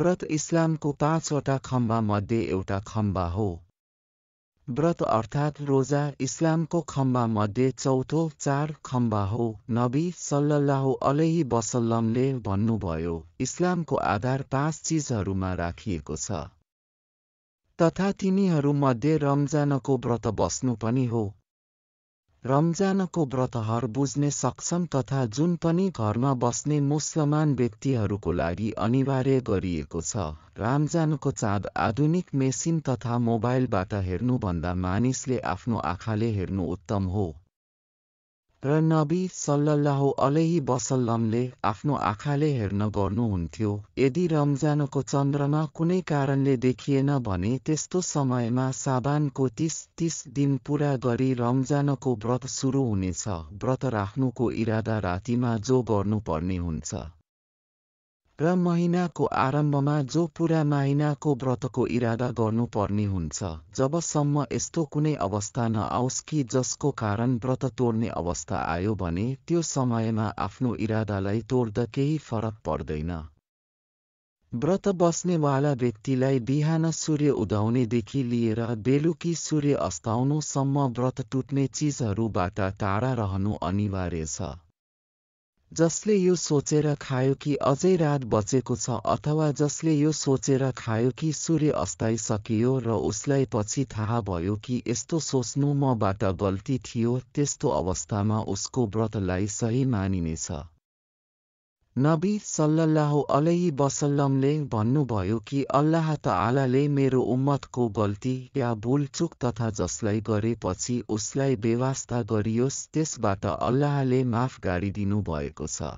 व्रत इस्लामको पाँचवटा खम्बा मध्ये एउटा खम्बा हो व्रत अर्थात् रोजा इस्लामको खम्बा मध्ये चौथो चार खम्बा हो नबी सल्लाह अलही वसल्लमले भन्नुभयो इस्लामको आधार पाँच चिजहरूमा राखिएको छ तथा तिनीहरूमध्ये रमजानको व्रत बस्नु पनि हो रमजानको व्रतहर बुझ्ने सक्षम तथा जुन पनि घरमा बस्ने मुसलमान व्यक्तिहरूको लागि अनिवार्य गरिएको छ रमजानको चाँद आधुनिक मेसिन तथा मोबाइलबाट हेर्नुभन्दा मानिसले आफ्नो आँखाले हेर्नु उत्तम हो र नबी सल्लाह अलही वसल्लमले आफ्नो आँखाले हेर्न गर्नुहुन्थ्यो यदि रमजानको चन्द्रमा कुनै कारणले देखिएन भने त्यस्तो समयमा साबानको तिस तिस दिन पुरा गरी रमजानको व्रत सुरु हुनेछ व्रत राख्नुको इरादा रातिमा जो गर्नुपर्ने हुन्छ र महिनाको आरम्भमा जो पुरा महिनाको व्रतको इरादा गर्नुपर्ने हुन्छ जबसम्म यस्तो कुनै अवस्था नआओस् कि जसको कारण व्रत तोड्ने अवस्था आयो भने त्यो समयमा आफ्नो इरादालाई तोड्दा केही फरक पर्दैन व्रत बस्नेवाला व्यक्तिलाई बिहान सूर्य उदाउनेदेखि लिएर बेलुकी सूर्य अस्ताउनुसम्म व्रत टुट्ने चिजहरूबाट टाढा रहनु अनिवार्य छ जसले यो सोचेर खायो कि अझै रात बचेको छ अथवा जसले यो सोचेर खायो कि सूर्य सकियो र उसलाई पछि थाहा भयो कि यस्तो सोच्नु मबाट गल्ती थियो त्यस्तो अवस्थामा उसको व्रतलाई सही मानिनेछ नबी सल्लल्लाहु अलै वसल्लमले भन्नुभयो कि अल्लाह आलाले मेरो उम्मतको गल्ती या भुलचुक तथा जसलाई गरेपछि उसलाई बेवास्ता गरियोस् त्यसबाट अल्लाहले माफ गाडिदिनु भएको छ